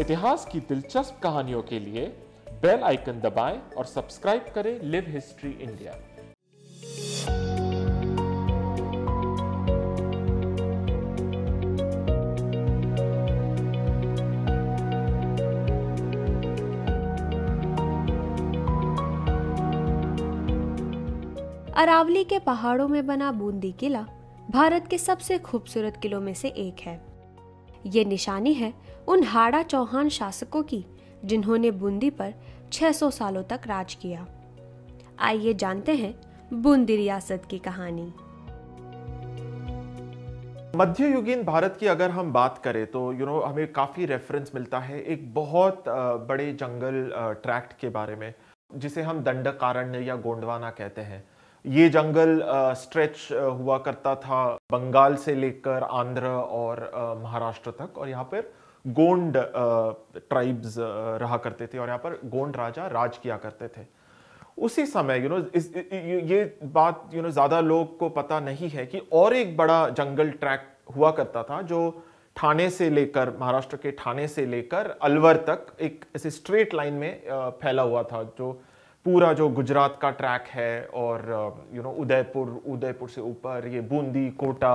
इतिहास की दिलचस्प कहानियों के लिए बेल आइकन दबाएं और सब्सक्राइब करें लिव हिस्ट्री इंडिया अरावली के पहाड़ों में बना बूंदी किला भारत के सबसे खूबसूरत किलों में से एक है ये निशानी है उन हाड़ा चौहान शासकों की जिन्होंने बूंदी पर 600 सालों तक राज किया आइए जानते हैं बूंदी रियासत की कहानी मध्ययुगीन भारत की अगर हम बात करें तो यू you नो know, हमें काफ़ी रेफरेंस मिलता है एक बहुत बड़े जंगल ट्रैक्ट के बारे में जिसे हम दंडकारण्य या गोंडवाना कहते हैं ये जंगल स्ट्रेच हुआ करता था बंगाल से लेकर आंध्र और महाराष्ट्र तक और यहाँ पर गोंड ट्राइब्स रहा करते थे और यहाँ पर गोंड राजा राज किया करते थे उसी समय यू नो इस ये बात यू नो ज़्यादा लोग को पता नहीं है कि और एक बड़ा जंगल ट्रैक हुआ करता था जो ठाणे से लेकर महाराष्ट्र के ठाणे से लेकर अलवर तक एक ऐसे स्ट्रेट लाइन में फैला हुआ था जो पूरा जो गुजरात का ट्रैक है और you uh, know Udaipur Udaipur से ऊपर ये बूंदी कोटा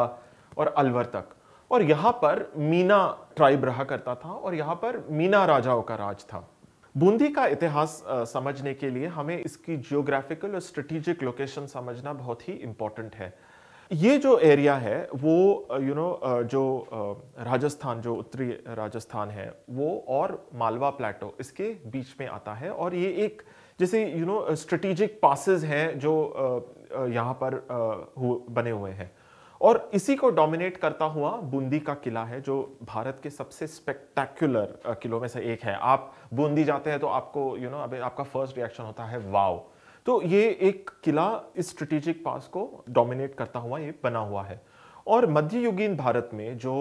और अलवर तक और यहाँ पर मीना ट्राइब रहा करता था और यहाँ पर मीना राजाओं का राज था बूंदी का इतिहास uh, समझने के लिए हमें इसकी जियोग्राफिकल और स्ट्रेटिजिक लोकेशन समझना बहुत ही इम्पॉर्टेंट है ये जो एरिया है वो यू uh, नो जो राजस्थान जो उत्तरी राजस्थान है वो और मालवा प्लेटो इसके बीच में आता है और ये एक जैसे यू नो स्ट्रेटेजिक पासिस हैं जो यहाँ पर बने हुए हैं और इसी को डोमिनेट करता हुआ बूंदी का किला है जो भारत के सबसे स्पेक्टेकुलर किलों में से एक है आप बूंदी जाते हैं तो आपको यू you नो know, अभी आपका फर्स्ट रिएक्शन होता है वाव तो ये एक किला इस स्ट्रेटेजिक पास को डोमिनेट करता हुआ ये बना हुआ है और मध्ययुगीन भारत में जो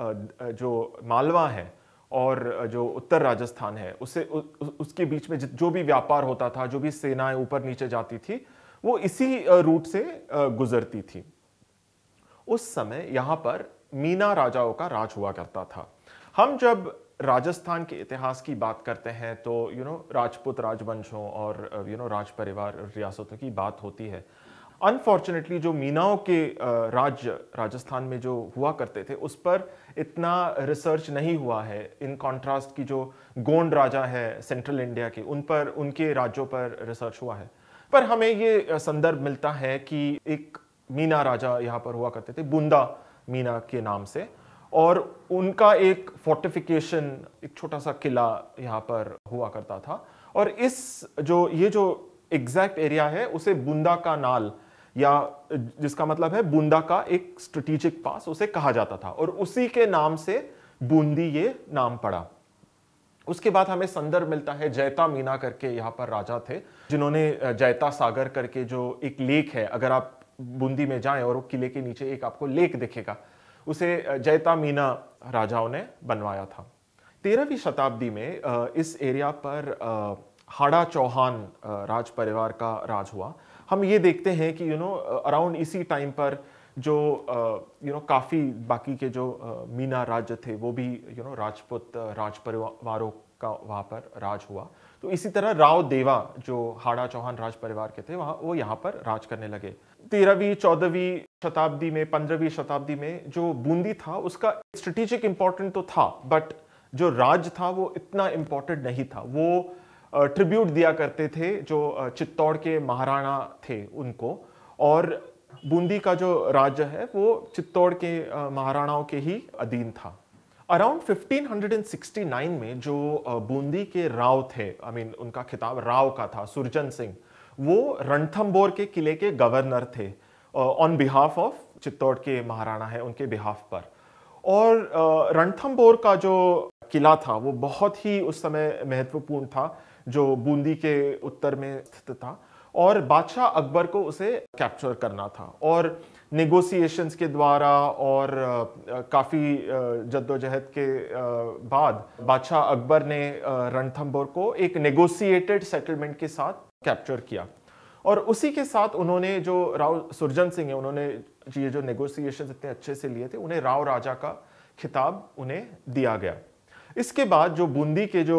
जो मालवा है और जो उत्तर राजस्थान है उससे उ, उसके बीच में जो भी व्यापार होता था जो भी सेनाएं ऊपर नीचे जाती थी वो इसी रूट से गुजरती थी उस समय यहां पर मीना राजाओं का राज हुआ करता था हम जब राजस्थान के इतिहास की बात करते हैं तो you you know know, Rajput राजवंशों और यू you नो know, राज परिवार रियासतों की बात होती है अनफॉर्चुनेटली जो मीनाओं के राज्य राजस्थान में जो हुआ करते थे उस पर इतना रिसर्च नहीं हुआ है इन कॉन्ट्रास्ट की जो गोंड राजा है सेंट्रल इंडिया के उन पर उनके राज्यों पर रिसर्च हुआ है पर हमें ये संदर्भ मिलता है कि एक मीना राजा यहाँ पर हुआ करते थे बूंदा मीना के नाम से और उनका एक फोर्टिफिकेशन एक छोटा सा किला यहाँ पर हुआ करता था और इस जो ये जो एग्जैक्ट एरिया है उसे बूंदा का नाल या जिसका मतलब है बूंदा का एक स्ट्रेटेजिक पास उसे कहा जाता था और उसी के नाम से बूंदी ये नाम पड़ा उसके बाद हमें संदर्भ मिलता है जैता मीना करके यहाँ पर राजा थे जिन्होंने जैता सागर करके जो एक लेक है अगर आप बूंदी में जाएं और वो किले के नीचे एक आपको लेक दिखेगा उसे जैता मीना राजाओं ने बनवाया था तेरहवीं शताब्दी में इस एरिया पर हाड़ा चौहान राज परिवार का राज हुआ हम ये देखते हैं कि यू नो अराउंड इसी टाइम पर जो यू नो काफ़ी बाकी के जो uh, मीना राज्य थे वो भी यू नो राजपूत uh, राज परिवारों का वहाँ पर राज हुआ तो इसी तरह राव देवा जो हाड़ा चौहान राज परिवार के थे वहाँ वो यहाँ पर राज करने लगे तेरहवीं चौदहवीं शताब्दी में पंद्रहवीं शताब्दी में जो बूंदी था उसका स्ट्रेटेजिक इम्पोर्टेंट तो था बट जो राज था वो इतना इम्पोर्टेंट नहीं था वो ट्रिब्यूट दिया करते थे जो चित्तौड़ के महाराणा थे उनको और बूंदी का जो राज्य है वो चित्तौड़ के महाराणाओं के ही अधीन था अराउंड 1569 में जो बूंदी के राव थे आई I मीन mean, उनका खिताब राव का था सुरजन सिंह वो रणथम्बोर के किले के गवर्नर थे ऑन बिहाफ ऑफ चित्तौड़ के महाराणा है उनके बिहाफ पर और रणथम्बोर का जो किला था वो बहुत ही उस समय महत्वपूर्ण था जो बूंदी के उत्तर में स्थित था और बादशाह अकबर को उसे कैप्चर करना था और नेगोशिएशंस के द्वारा और काफ़ी जद्दोजहद के बाद बादशाह अकबर ने रणथम्बोर को एक नेगोशिएटेड सेटलमेंट के साथ कैप्चर किया और उसी के साथ उन्होंने जो राव सुरजन सिंह है उन्होंने ये जो नेगोसिएशन इतने अच्छे से लिए थे उन्हें राव राजा का खिताब उन्हें दिया गया इसके बाद जो बूंदी के जो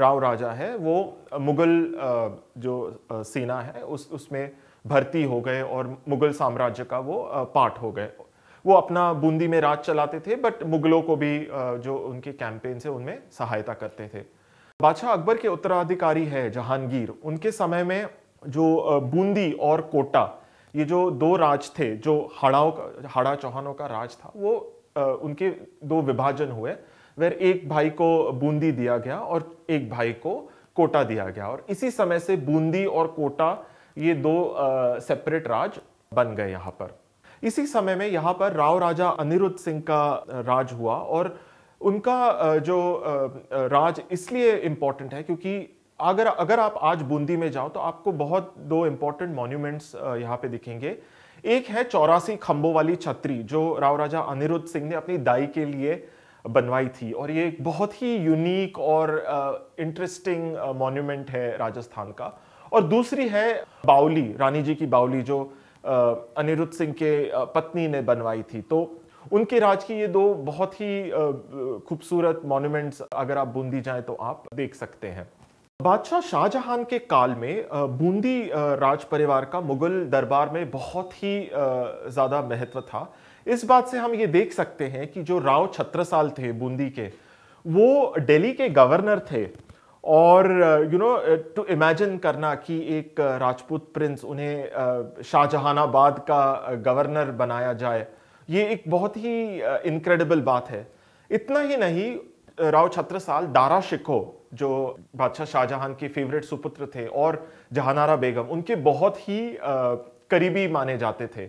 राव राजा है वो मुग़ल जो सेना है उस उसमें भर्ती हो गए और मुग़ल साम्राज्य का वो पार्ट हो गए वो अपना बूंदी में राज चलाते थे बट मुग़लों को भी जो उनके कैंपेन से उनमें सहायता करते थे बादशाह अकबर के उत्तराधिकारी है जहांगीर उनके समय में जो बूंदी और कोटा ये जो दो राज थे जो हाड़ाओं का हाड़ा चौहानों का राज था वो उनके दो विभाजन हुए वेर एक भाई को बूंदी दिया गया और एक भाई को कोटा दिया गया और इसी समय से बूंदी और कोटा ये दो सेपरेट राज बन गए यहाँ पर इसी समय में यहाँ पर राव राजा अनिरुद्ध सिंह का राज हुआ और उनका जो राज इसलिए इम्पॉर्टेंट है क्योंकि अगर अगर आप आज बूंदी में जाओ तो आपको बहुत दो इम्पॉर्टेंट मॉन्यूमेंट्स यहाँ पे दिखेंगे एक है चौरासी खम्बों वाली छतरी जो राव राजा अनिरुद्ध सिंह ने अपनी दाई के लिए बनवाई थी और ये बहुत ही यूनिक और इंटरेस्टिंग मॉन्यूमेंट है राजस्थान का और दूसरी है बाउली रानी जी की बाउली जो अनिरुद्ध सिंह के पत्नी ने बनवाई थी तो उनके राज की ये दो बहुत ही खूबसूरत मॉन्यूमेंट्स अगर आप बूंदी जाएं तो आप देख सकते हैं बादशाह शाहजहां के काल में बूंदी राज परिवार का मुगल दरबार में बहुत ही ज़्यादा महत्व था इस बात से हम ये देख सकते हैं कि जो राव छत्रसाल थे बूंदी के वो दिल्ली के गवर्नर थे और यू नो टू इमेजिन करना कि एक राजपूत प्रिंस उन्हें शाहजहानाबाद का गवर्नर बनाया जाए ये एक बहुत ही इनक्रेडिबल बात है इतना ही नहीं राव छत्रसाल दारा शिको जो बादशाह शाहजहां के फेवरेट सुपुत्र थे और जहानारा बेगम उनके बहुत ही करीबी माने जाते थे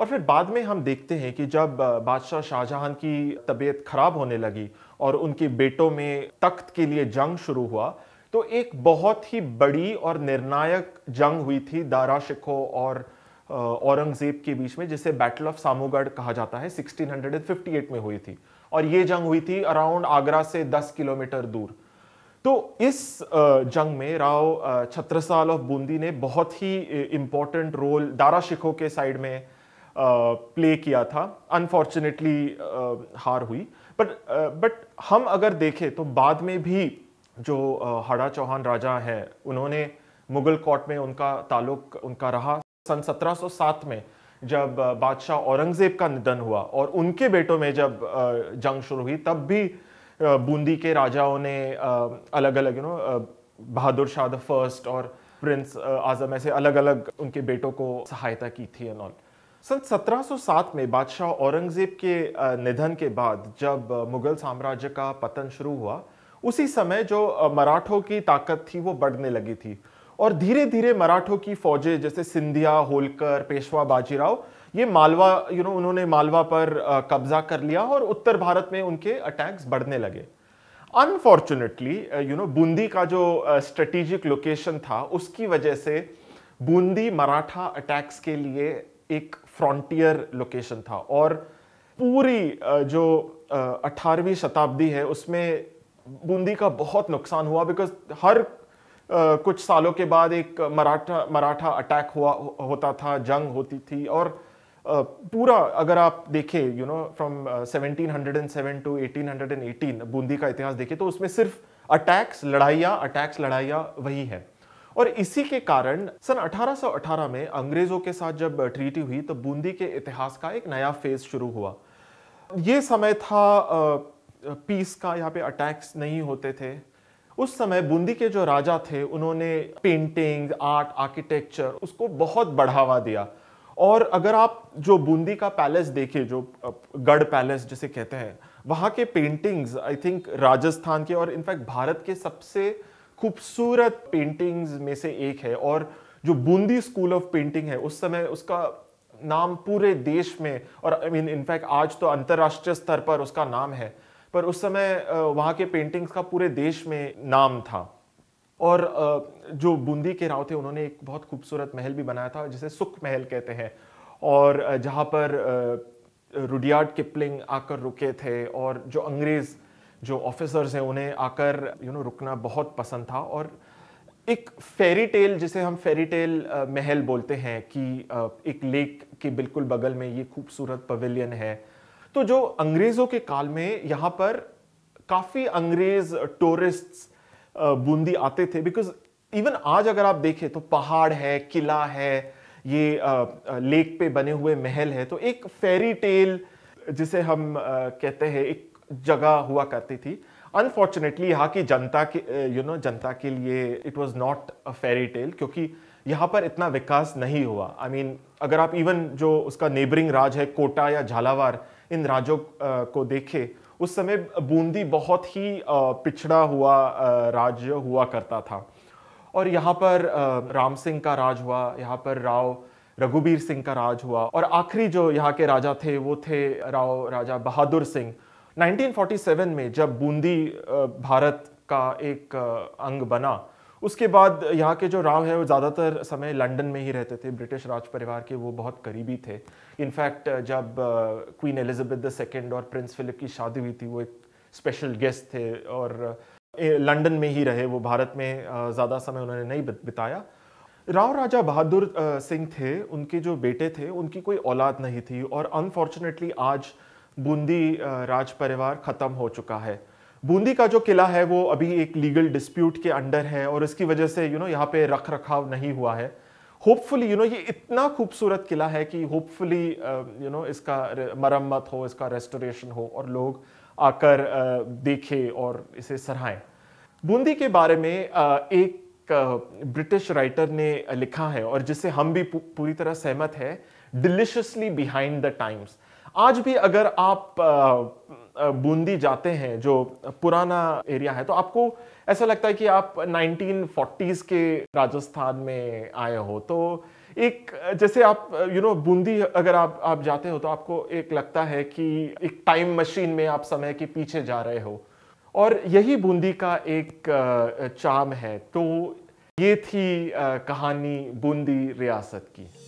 और फिर बाद में हम देखते हैं कि जब बादशाह शाहजहां की तबीयत खराब होने लगी और उनके बेटों में तख्त के लिए जंग शुरू हुआ तो एक बहुत ही बड़ी और निर्णायक जंग हुई थी दारा शिखो और औरंगजेब के बीच में जिसे बैटल ऑफ सामूगढ़ कहा जाता है 1658 में हुई थी और ये जंग हुई थी अराउंड आगरा से 10 किलोमीटर दूर तो इस जंग में राव छत्रसाल ऑफ बूंदी ने बहुत ही इम्पोर्टेंट रोल दारा शिखो के साइड में प्ले किया था अनफॉर्चुनेटली हार हुई बट बट हम अगर देखें तो बाद में भी जो हड़ा चौहान राजा हैं उन्होंने मुगल कोर्ट में उनका ताल्लुक उनका रहा सन 1707 में जब बादशाह औरंगजेब का निधन हुआ और उनके बेटों में जब जंग शुरू हुई तब भी बूंदी के राजाओं ने अलग अलग you know Bahadur Shah the first और प्रिंस आजम ऐसे अलग अलग उनके बेटों को सहायता की थी एंड ऑल सन 1707 में बादशाह औरंगजेब के निधन के बाद जब मुगल साम्राज्य का पतन शुरू हुआ उसी समय जो मराठों की ताकत थी वो बढ़ने लगी थी और धीरे धीरे मराठों की फौजें जैसे सिंधिया होलकर पेशवा बाजीराव ये मालवा यू नो उन्होंने मालवा पर कब्जा कर लिया और उत्तर भारत में उनके अटैक्स बढ़ने लगे अनफॉर्चुनेटली यू नो बूंदी का जो स्ट्रेटेजिक लोकेशन था उसकी वजह से बूंदी मराठा अटैक्स के लिए एक फ्रंटियर लोकेशन था और पूरी जो 18वीं शताब्दी है उसमें बूंदी का बहुत नुकसान हुआ बिकॉज हर कुछ सालों के बाद एक मराठा मराठा अटैक हुआ होता था जंग होती थी और पूरा अगर आप देखें you know from 1707 to 1818 Bundi का इतिहास देखें तो उसमें सिर्फ अटैक्स लड़ाइयाँ अटैक्स लड़ाइयाँ वही है और इसी के कारण सन 1818 में अंग्रेजों के साथ जब ट्रीटी हुई तो बूंदी के इतिहास का एक नया फेज शुरू हुआ ये समय था पीस का यहाँ पे अटैक्स नहीं होते थे उस समय बूंदी के जो राजा थे उन्होंने पेंटिंग आर्ट आर्किटेक्चर उसको बहुत बढ़ावा दिया और अगर आप जो बूंदी का पैलेस देखे जो गढ़ पैलेस जिसे कहते हैं वहाँ के पेंटिंग्स आई थिंक राजस्थान के और इनफैक्ट भारत के सबसे खूबसूरत पेंटिंग्स में से एक है और जो बूंदी स्कूल ऑफ पेंटिंग है उस समय उसका नाम पूरे देश में और आई मीन इनफैक्ट आज तो अंतर्राष्ट्रीय स्तर पर उसका नाम है पर उस समय वहाँ के पेंटिंग्स का पूरे देश में नाम था और जो बूंदी के राव थे उन्होंने एक बहुत खूबसूरत महल भी बनाया था जिसे सुख महल कहते हैं और जहाँ पर रुडियार्ड किपलिंग आकर रुके थे और जो अंग्रेज़ जो ऑफिसर्स हैं उन्हें आकर यू you नो know, रुकना बहुत पसंद था और एक फेरी टेल जिसे हम फेरी टेल महल बोलते हैं कि एक लेक के बिल्कुल बगल में ये खूबसूरत पवेलियन है तो जो अंग्रेज़ों के काल में यहाँ पर काफ़ी अंग्रेज़ टूरिस्ट बूंदी आते थे बिकॉज इवन आज अगर आप देखें तो पहाड़ है किला है ये लेक पे बने हुए महल है तो एक फेरी टेल जिसे हम कहते हैं एक जगह हुआ करती थी अनफॉर्चुनेटली यहाँ की जनता के यू नो जनता के लिए it was not a fairy tale क्योंकि यहाँ पर इतना विकास नहीं हुआ आई I मीन mean, अगर आप इवन जो उसका नेबरिंग राज है कोटा या झालावार इन राज्यों को देखें उस समय बूंदी बहुत ही पिछड़ा हुआ राज्य हुआ करता था और यहाँ पर राम सिंह का राज हुआ यहाँ पर राव रघुबीर सिंह का राज हुआ और आखिरी जो यहाँ के राजा थे वो थे राव राजा बहादुर सिंह 1947 में जब बूंदी भारत का एक अंग बना उसके बाद यहाँ के जो राव है वो ज़्यादातर समय लंदन में ही रहते थे ब्रिटिश राज परिवार के वो बहुत करीबी थे इनफैक्ट जब क्वीन एलिजाबेथ द सेकेंड और प्रिंस फिलिप की शादी हुई थी वो एक स्पेशल गेस्ट थे और लंदन में ही रहे वो भारत में ज़्यादा समय उन्होंने नहीं बिताया राव राजा बहादुर सिंह थे उनके जो बेटे थे उनकी कोई औलाद नहीं थी और अनफॉर्चुनेटली आज बूंदी राज परिवार ख़त्म हो चुका है बूंदी का जो किला है वो अभी एक लीगल डिस्प्यूट के अंडर है और इसकी वजह से यू नो यहाँ पे रख रखाव नहीं हुआ है होपफुली यू नो ये इतना खूबसूरत किला है कि होपफुली यू नो इसका मरम्मत हो इसका रेस्टोरेशन हो और लोग आकर uh, देखें और इसे सराहें बूंदी के बारे में uh, एक ब्रिटिश राइटर ने लिखा है और जिससे हम भी पूरी तरह सहमत है डिलिशियसली बिहाइंड द टाइम्स आज भी अगर आप बूंदी जाते हैं जो पुराना एरिया है तो आपको ऐसा लगता है कि आप 1940s के राजस्थान में आए हो तो एक जैसे आप you you know know, Bundi अगर आप आप जाते हो तो आपको एक लगता है कि एक टाइम मशीन में आप समय के पीछे जा रहे हो और यही बूंदी का एक चाम है तो ये थी कहानी बूंदी रियासत की